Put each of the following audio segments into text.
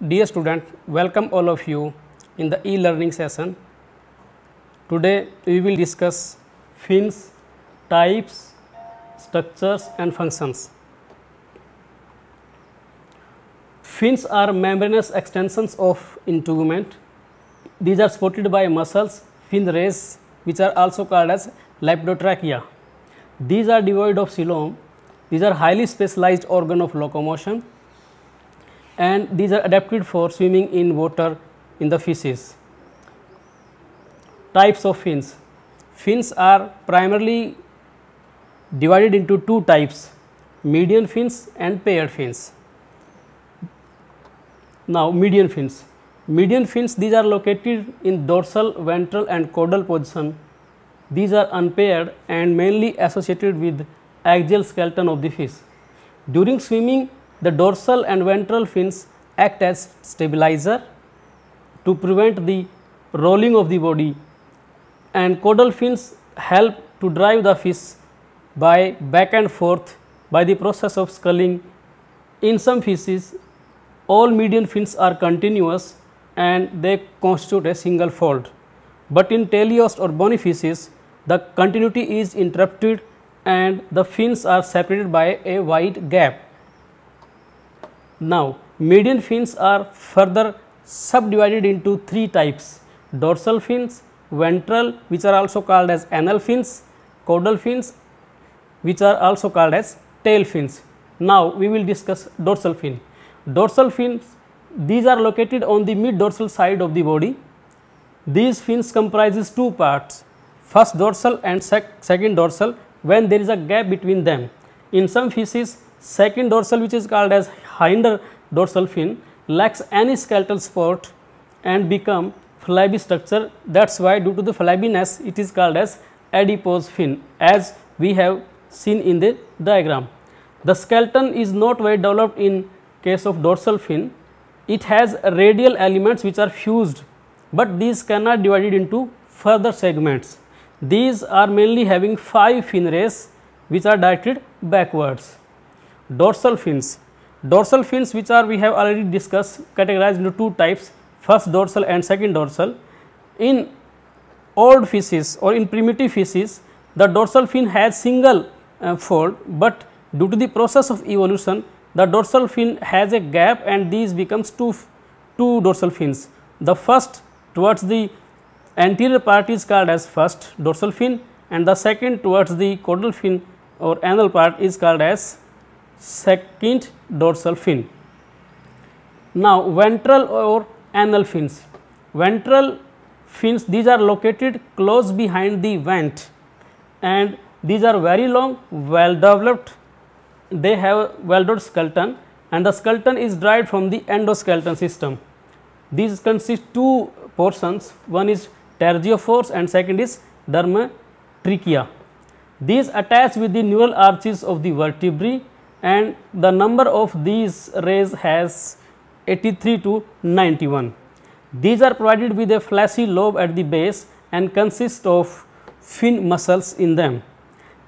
Dear student, welcome all of you in the e-learning session. Today we will discuss fins, types, structures and functions. Fins are membranous extensions of integument. These are supported by muscles, fin rays which are also called as lepidotrachea. These are devoid of coelom. These are highly specialized organ of locomotion and these are adapted for swimming in water in the fishes. Types of fins. Fins are primarily divided into two types median fins and paired fins. Now, median fins. Median fins these are located in dorsal, ventral and caudal position. These are unpaired and mainly associated with axial skeleton of the fish. During swimming the dorsal and ventral fins act as stabilizer to prevent the rolling of the body and caudal fins help to drive the fish by back and forth by the process of sculling. In some fishes, all median fins are continuous and they constitute a single fold. But in teleost or bony fishes, the continuity is interrupted and the fins are separated by a wide gap. Now, median fins are further subdivided into three types dorsal fins, ventral which are also called as anal fins, caudal fins which are also called as tail fins. Now, we will discuss dorsal fin. Dorsal fins these are located on the mid dorsal side of the body. These fins comprises two parts first dorsal and sec second dorsal when there is a gap between them. In some fishes second dorsal which is called as hinder fin lacks any skeletal support and become flabby structure that is why due to the flabbiness it is called as adipose fin as we have seen in the diagram. The skeleton is not well developed in case of dorsal fin, it has radial elements which are fused, but these cannot divided into further segments. These are mainly having 5 fin rays which are directed backwards. Dorsal fins Dorsal fins which are we have already discussed categorized into two types first dorsal and second dorsal. In old fishes or in primitive fishes the dorsal fin has single uh, fold, but due to the process of evolution the dorsal fin has a gap and these becomes two, two dorsal fins. The first towards the anterior part is called as first dorsal fin and the second towards the caudal fin or anal part is called as second dorsal fin. Now, ventral or anal fins. Ventral fins these are located close behind the vent and these are very long well developed they have well developed skeleton and the skeleton is derived from the endoskeleton system. These consist two portions one is tergiophores and second is dermatrachea. These attach with the neural arches of the vertebrae and the number of these rays has 83 to 91. These are provided with a fleshy lobe at the base and consist of fin muscles in them.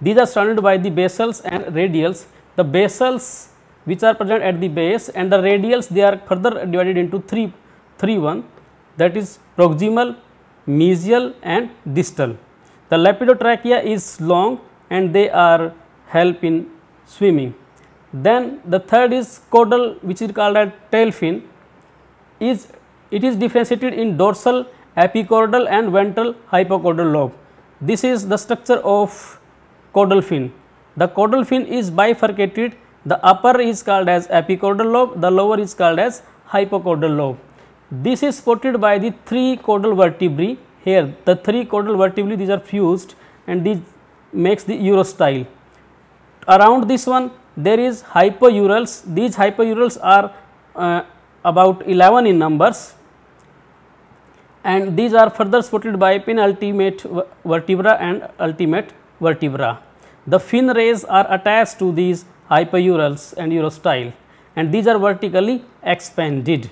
These are surrounded by the basals and radials. The basals which are present at the base and the radials they are further divided into three, three one that is proximal, mesial and distal. The lepidotrachea is long and they are help in swimming. Then the third is caudal which is called as tail fin is it is differentiated in dorsal epicaudal and ventral hypocaudal lobe. This is the structure of caudal fin. The caudal fin is bifurcated the upper is called as epicaudal lobe, the lower is called as hypocaudal lobe. This is supported by the three caudal vertebrae here the three caudal vertebrae these are fused and this makes the eurostyle Around this one there is hyperurals. These hyperurals are uh, about 11 in numbers and these are further supported by penultimate vertebra and ultimate vertebra. The fin rays are attached to these hyperurals and urostyle and these are vertically expanded.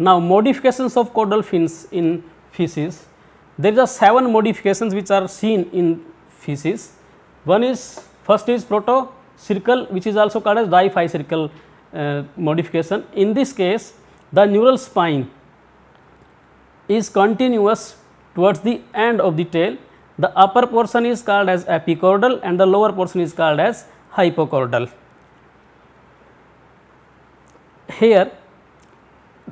Now, modifications of caudal fins in feces. There are 7 modifications which are seen in feces. One is first is proto circle which is also called as diphycircle uh, modification. In this case the neural spine is continuous towards the end of the tail. The upper portion is called as epicordal, and the lower portion is called as hypocordal. Here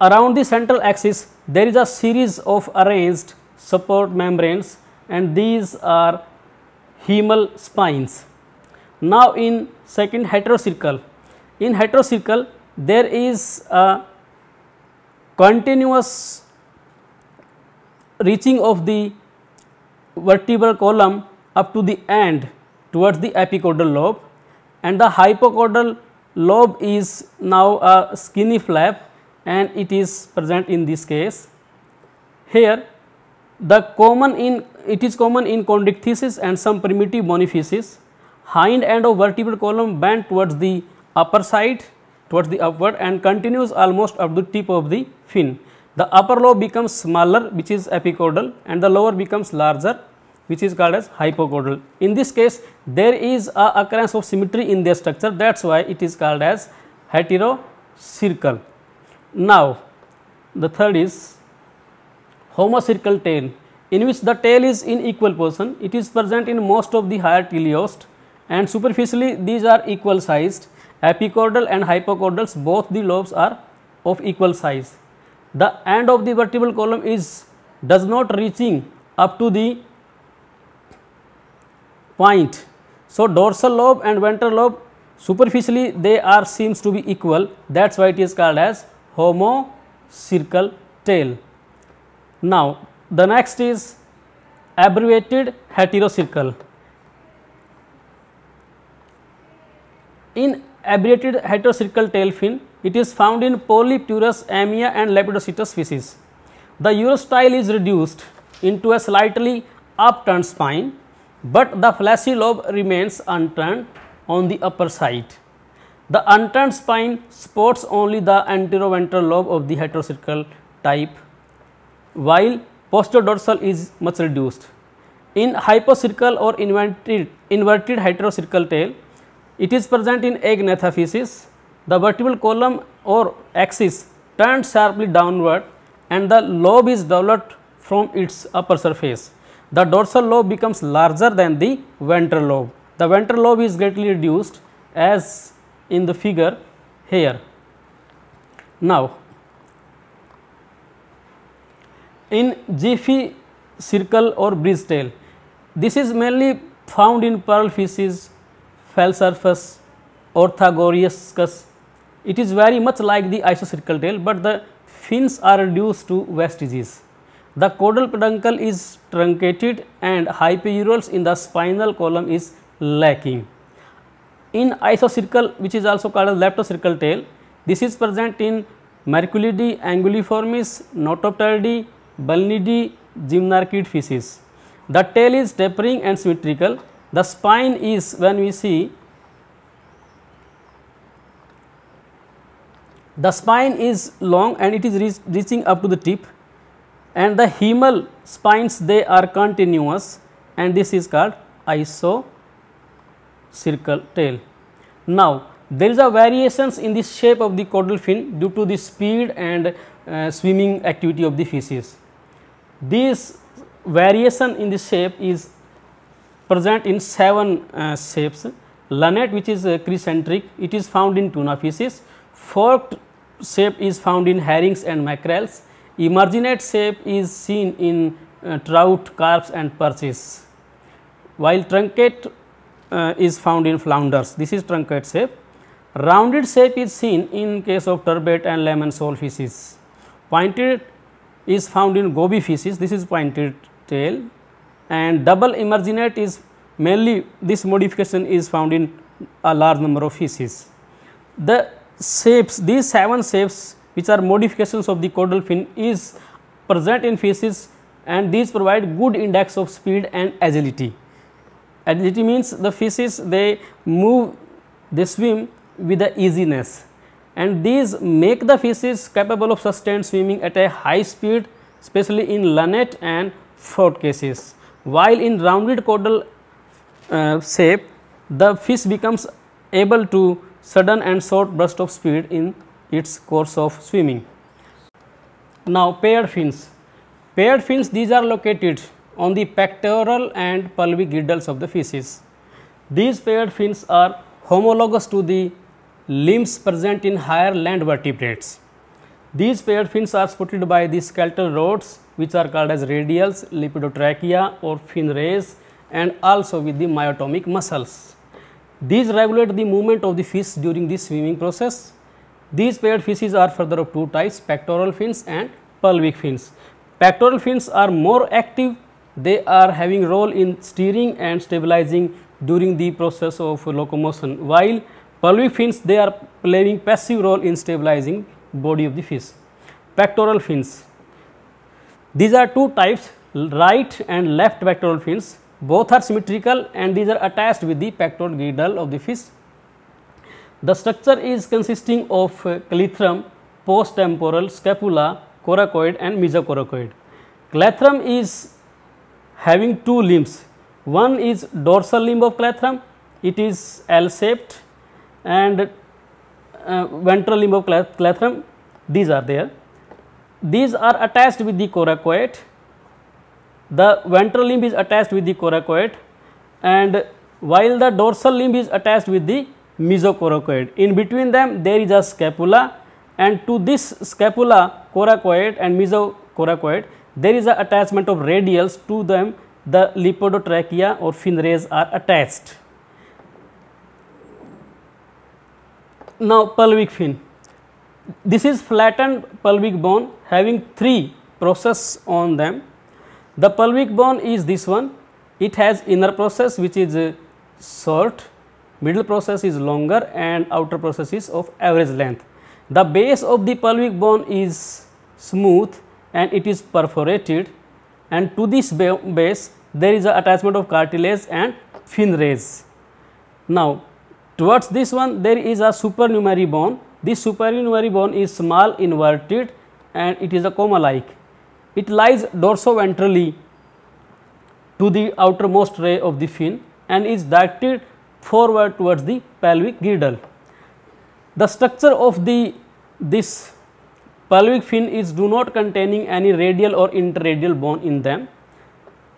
around the central axis there is a series of arranged support membranes and these are hemal spines. Now, in second heterocircle, in heterocircle there is a continuous reaching of the vertebral column up to the end towards the apical lobe and the hypocodal lobe is now a skinny flap and it is present in this case. Here the common in it is common in chondrichthysis and some primitive monophysis hind end of vertebral column bent towards the upper side towards the upward and continues almost up to tip of the fin. The upper lobe becomes smaller which is epicaudal and the lower becomes larger which is called as hypocaudal. In this case there is a occurrence of symmetry in their structure that is why it is called as heterocircle. Now the third is homocircle tail in which the tail is in equal position it is present in most of the higher teleost and superficially these are equal sized. Apicaudal and hypocordals. both the lobes are of equal size. The end of the vertebral column is does not reaching up to the point. So, dorsal lobe and ventral lobe superficially they are seems to be equal that is why it is called as homocircle tail. Now, the next is abbreviated heterocircle. in aberrated heterocircal tail fin, it is found in Polypterus, Amia and Lepidocetus species. The urostyle is reduced into a slightly upturned spine, but the fleshy lobe remains unturned on the upper side. The unturned spine supports only the anteroventral lobe of the heterocircal type, while dorsal is much reduced. In hypocircle or inverted, inverted heterocircle tail, it is present in egg nathaphysis. The vertebral column or axis turns sharply downward and the lobe is developed from its upper surface. The dorsal lobe becomes larger than the ventral lobe. The ventral lobe is greatly reduced as in the figure here. Now, in Jiffy circle or bridge tail, this is mainly found in pearl fishes, fell surface, orthogorgeous. It is very much like the isocircle tail, but the fins are reduced to vestiges. The caudal peduncle is truncated and hypeurals in the spinal column is lacking. In isocircle which is also called as leptocircle tail, this is present in Merculidae, Anguilliformis, Notopteridae, Balnidae, Gymnarchid fishes. The tail is tapering and symmetrical the spine is when we see the spine is long and it is reach, reaching up to the tip and the hemal spines they are continuous and this is called isocircle tail. Now, there is a variations in the shape of the caudal fin due to the speed and uh, swimming activity of the fishes. This variation in the shape is present in 7 uh, shapes. Lunette which is uh, crescentric, it is found in tuna fishes. Forked shape is found in herrings and mackerels. Emarginate shape is seen in uh, trout, carps and perches, while truncate uh, is found in flounders. This is truncate shape. Rounded shape is seen in case of turbot and lemon sole fishes. Pointed is found in goby fishes. This is pointed tail and double emarginate is mainly this modification is found in a large number of fishes. The shapes, these 7 shapes which are modifications of the caudal fin is present in fishes and these provide good index of speed and agility. Agility means the fishes they move, they swim with the easiness and these make the fishes capable of sustained swimming at a high speed especially in lunate and fraud cases. While in rounded caudal uh, shape, the fish becomes able to sudden and short burst of speed in its course of swimming. Now paired fins. Paired fins these are located on the pectoral and pelvic girdles of the fishes. These paired fins are homologous to the limbs present in higher land vertebrates. These paired fins are supported by the skeletal rods which are called as radials, lipidotrachea, or fin rays and also with the myotomic muscles. These regulate the movement of the fish during the swimming process. These paired fishes are further of two types pectoral fins and pelvic fins. Pectoral fins are more active, they are having role in steering and stabilizing during the process of locomotion while pelvic fins they are playing passive role in stabilizing body of the fish. Pectoral fins. These are two types right and left pectoral fins both are symmetrical and these are attached with the pectoral girdle of the fish. The structure is consisting of uh, clathrum, posttemporal, scapula, coracoid and mesocoracoid. Clathrum is having two limbs, one is dorsal limb of clathrum, it is L shaped and uh, ventral limb of clathrum these are there these are attached with the coracoid the ventral limb is attached with the coracoid and while the dorsal limb is attached with the mesocoracoid in between them there is a scapula and to this scapula coracoid and mesocoracoid there is a attachment of radials to them the lipodotrachea or fin rays are attached Now pelvic fin. This is flattened pelvic bone having three process on them. The pelvic bone is this one. It has inner process which is uh, short, middle process is longer and outer process is of average length. The base of the pelvic bone is smooth and it is perforated and to this ba base there is a attachment of cartilage and fin rays. Now, Towards this one there is a supernumerary bone. This supernumerary bone is small inverted and it is a comma like. It lies dorsoventrally to the outermost ray of the fin and is directed forward towards the pelvic girdle. The structure of the this pelvic fin is do not containing any radial or interradial bone in them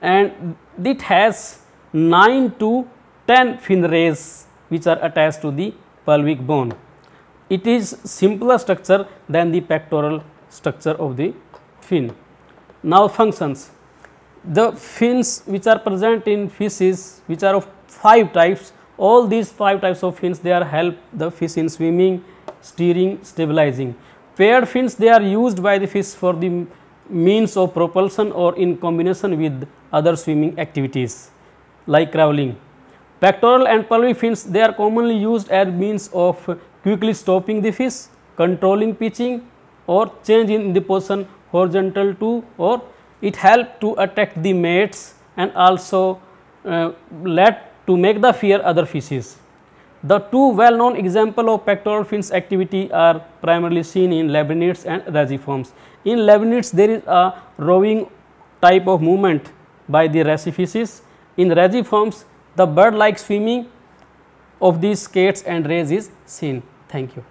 and it has 9 to 10 fin rays which are attached to the pelvic bone. It is simpler structure than the pectoral structure of the fin. Now functions. The fins which are present in fishes which are of five types all these five types of fins they are help the fish in swimming, steering, stabilizing. Paired fins they are used by the fish for the means of propulsion or in combination with other swimming activities like crawling. Pectoral and pelvic fins, they are commonly used as means of quickly stopping the fish, controlling pitching or change in the position horizontal to or it help to attract the mates and also uh, let to make the fear other fishes. The two well known example of pectoral fins activity are primarily seen in laminids and rasiforms. In laminids there is a rowing type of movement by the rasiphysis. In rasiforms the bird like swimming of these skates and rays is seen. Thank you.